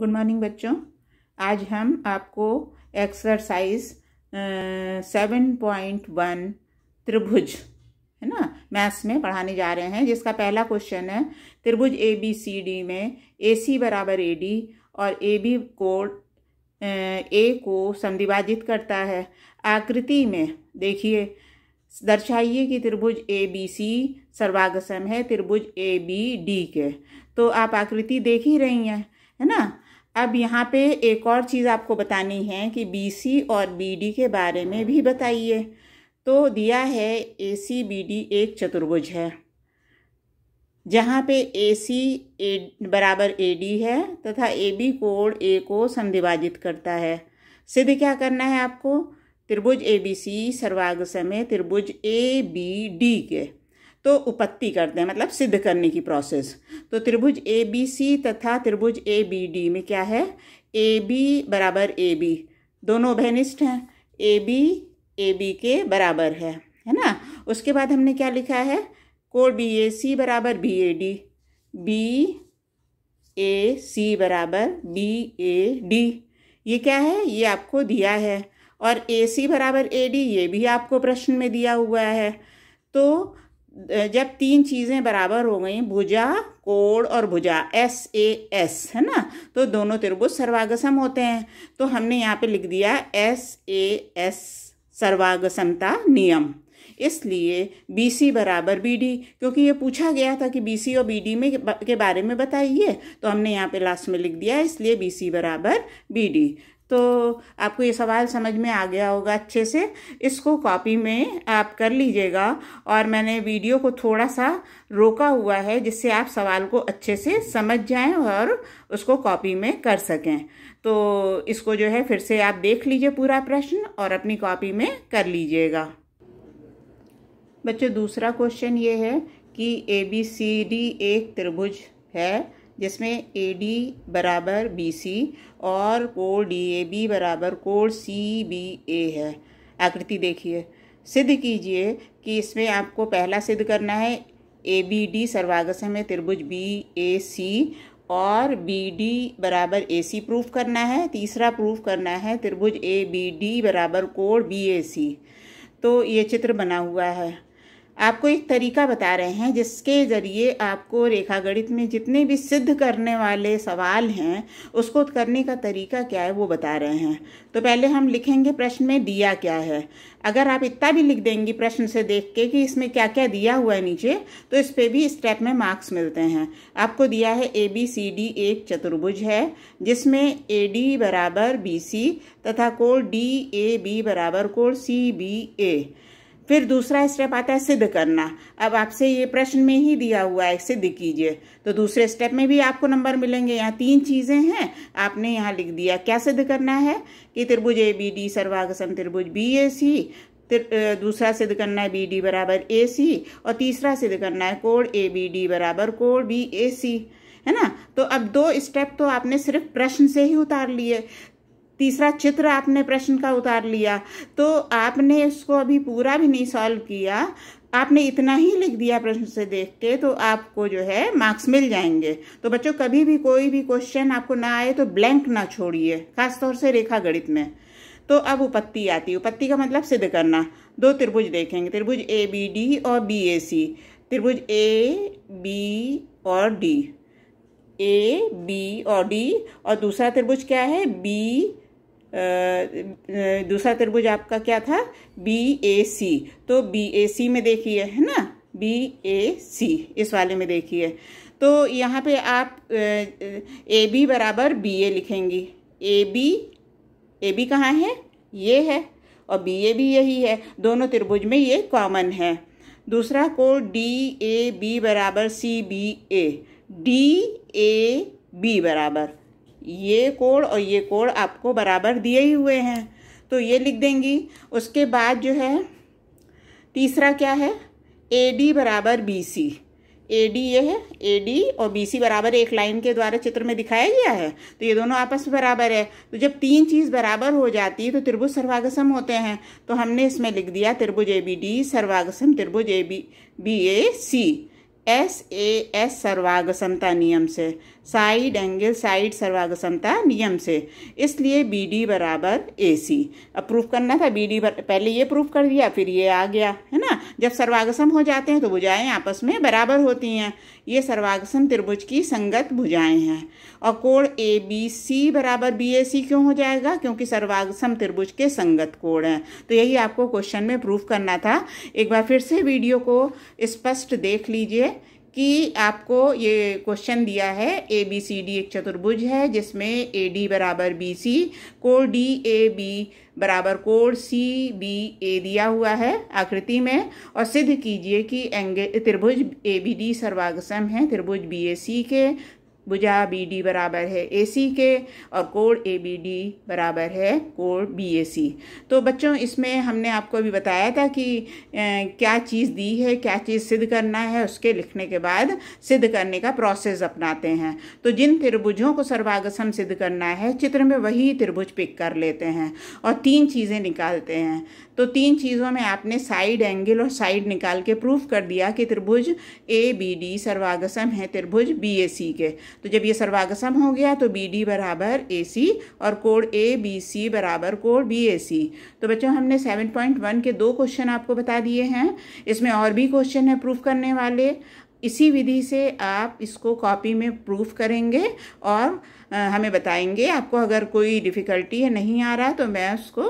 good morning बच्चों आज हम आपको एक्सरसाइज सेवन पॉइंट वन त्रिभुज है ना मैथ्स में पढ़ाने जा रहे हैं जिसका पहला क्वेश्चन है त्रिभुज ए बी सी डी में ए सी बराबर ए डी और ए बी को ए को संधिवादित करता है आकृति में देखिए दर्शाइए कि त्रिभुज ए बी सी सर्वागसम है त्रिभुज ए बी डी के तो आप आकृति देख ही रही हैं है ना अब यहाँ पे एक और चीज़ आपको बतानी है कि बीसी और बीडी के बारे में भी बताइए तो दिया है बी डी एक चतुर्भुज है जहाँ पे ए सी ए बराबर ए डी है तथा ए बी कोण ए को संधिभाजित करता है सिद्ध क्या करना है आपको त्रिभुज ए बी सी सर्वाग समय त्रिभुज ए बी डी के तो उपत्ति करते हैं मतलब सिद्ध करने की प्रोसेस तो त्रिभुज ए बी सी तथा त्रिभुज ए बी डी में क्या है ए बी बराबर ए बी दोनों अभिनिष्ठ हैं ए बी ए बी के बराबर है है ना उसके बाद हमने क्या लिखा है कोड बी ए सी बराबर B A D B A C बराबर बी ए डी ये क्या है ये आपको दिया है और ए सी बराबर ए डी ये भी आपको प्रश्न में दिया हुआ है तो जब तीन चीज़ें बराबर हो गई भुजा कोड और भुजा एस ए एस है ना तो दोनों त्रिभुज सर्वागसम होते हैं तो हमने यहाँ पे लिख दिया एस ए एस सर्वागसमता नियम इसलिए बी सी बराबर बी डी क्योंकि ये पूछा गया था कि बी सी और बी डी में के बारे में बताइए तो हमने यहाँ पे लास्ट में लिख दिया इसलिए बी सी बराबर बी डी तो आपको ये सवाल समझ में आ गया होगा अच्छे से इसको कॉपी में आप कर लीजिएगा और मैंने वीडियो को थोड़ा सा रोका हुआ है जिससे आप सवाल को अच्छे से समझ जाएं और उसको कॉपी में कर सकें तो इसको जो है फिर से आप देख लीजिए पूरा प्रश्न और अपनी कॉपी में कर लीजिएगा बच्चों दूसरा क्वेश्चन ये है कि ए बी सी डी एक त्रिभुज है जिसमें ए डी बराबर बी सी और कोड डी ए बी बराबर कोड सी बी ए है आकृति देखिए सिद्ध कीजिए कि इसमें आपको पहला सिद्ध करना है ए बी डी सर्वागस में त्रिभुज बी ए सी और बी डी बराबर ए सी प्रूफ करना है तीसरा प्रूफ करना है त्रिभुज ए बी डी बराबर कोड बी ए सी तो ये चित्र बना हुआ है आपको एक तरीका बता रहे हैं जिसके ज़रिए आपको रेखा गणित में जितने भी सिद्ध करने वाले सवाल हैं उसको करने का तरीका क्या है वो बता रहे हैं तो पहले हम लिखेंगे प्रश्न में दिया क्या है अगर आप इतना भी लिख देंगी प्रश्न से देख के कि इसमें क्या क्या दिया हुआ है नीचे तो इस पर भी स्टेप में मार्क्स मिलते हैं आपको दिया है ए बी सी डी एक चतुर्भुज है जिसमें ए डी बराबर बी सी तथा कोण डी ए बी बराबर कोण सी बी ए फिर दूसरा स्टेप आता है सिद्ध करना अब आपसे ये प्रश्न में ही दिया हुआ है सिद्ध कीजिए तो दूसरे स्टेप में भी आपको नंबर मिलेंगे यहाँ तीन चीज़ें हैं आपने यहाँ लिख दिया क्या सिद्ध करना है कि त्रिभुज ए बी डी सर्वागसम त्रिभुज बी ए सी दूसरा सिद्ध करना है बी डी बराबर ए सी और तीसरा सिद्ध करना है कोड ए बी डी बराबर कोड बी ए सी है ना तो अब दो स्टेप तो आपने सिर्फ प्रश्न से ही उतार लिए तीसरा चित्र आपने प्रश्न का उतार लिया तो आपने उसको अभी पूरा भी नहीं सॉल्व किया आपने इतना ही लिख दिया प्रश्न से देख के तो आपको जो है मार्क्स मिल जाएंगे तो बच्चों कभी भी कोई भी क्वेश्चन आपको ना आए तो ब्लैंक ना छोड़िए खासतौर से रेखा गणित में तो अब उपत्ति आती है उपत्ति का मतलब सिद्ध करना दो त्रिभुज देखेंगे त्रिभुज ए बी डी और बी ए सी त्रिभुज ए बी और डी ए बी और डी और दूसरा त्रिभुज क्या है बी दूसरा त्रिभुज आपका क्या था बी ए सी तो बी ए सी में देखिए है ना बी ए सी इस वाले में देखिए तो यहाँ पे आप ए बी बराबर बी ए लिखेंगी ए बी ए बी कहाँ है ये है और बी ए भी यही है दोनों त्रिभुज में ये कॉमन है दूसरा को डी ए बी बराबर C B A D A B बराबर ये कोण और ये कोण आपको बराबर दिए ही हुए हैं तो ये लिख देंगी उसके बाद जो है तीसरा क्या है ए डी बराबर बी सी ए डी ये है ए डी और बी सी बराबर एक लाइन के द्वारा चित्र में दिखाया गया है तो ये दोनों आपस में बराबर है तो जब तीन चीज़ बराबर हो जाती है तो त्रिभुज सर्वागसम होते हैं तो हमने इसमें लिख दिया त्रिभुज ए बी डी सर्वागसम त्रिभुज A B B A C S A S सर्वागसमता नियम से साइड एंगल साइड सर्वागसमता नियम से इसलिए बी डी बराबर ए सी अब प्रूफ करना था बी डी पहले ये प्रूफ कर दिया फिर ये आ गया है ना जब सर्वागसम हो जाते हैं तो भुजाएं आपस में बराबर होती हैं ये सर्वागसम त्रिभुज की संगत भुजाएं हैं और कोण ए बी सी बराबर बी ए सी क्यों हो जाएगा क्योंकि सर्वागसम त्रिभुज के संगत कोण हैं तो यही आपको क्वेश्चन में प्रूफ करना था एक बार फिर से वीडियो को स्पष्ट देख लीजिए कि आपको ये क्वेश्चन दिया है ए बी सी डी एक चतुर्भुज है जिसमें ए डी बराबर बी सी कोड डी ए बी बराबर कोड सी बी ए दिया हुआ है आकृति में और सिद्ध कीजिए कि एंगे त्रिभुज ए बी डी सर्वागसम है त्रिभुज बी ए सी के भुजा बी डी बराबर है ए सी के और कोण ए बी डी बराबर है कोण बी ए सी तो बच्चों इसमें हमने आपको अभी बताया था कि ए, क्या चीज़ दी है क्या चीज़ सिद्ध करना है उसके लिखने के बाद सिद्ध करने का प्रोसेस अपनाते हैं तो जिन त्रिभुजों को सर्वागसम सिद्ध करना है चित्र में वही त्रिभुज पिक कर लेते हैं और तीन चीज़ें निकालते हैं तो तीन चीज़ों में आपने साइड एंगल और साइड निकाल के प्रूफ कर दिया कि त्रिभुज ए बी डी सर्वागसम है त्रिभुज बी ए सी के तो जब ये सर्वागसम हो गया तो बी डी बराबर ए सी और कोड ए बी सी बराबर कोड बी ए सी तो बच्चों हमने सेवन पॉइंट वन के दो क्वेश्चन आपको बता दिए हैं इसमें और भी क्वेश्चन है प्रूफ करने वाले इसी विधि से आप इसको कॉपी में प्रूफ करेंगे और हमें बताएंगे आपको अगर कोई डिफ़िकल्टी नहीं आ रहा तो मैं उसको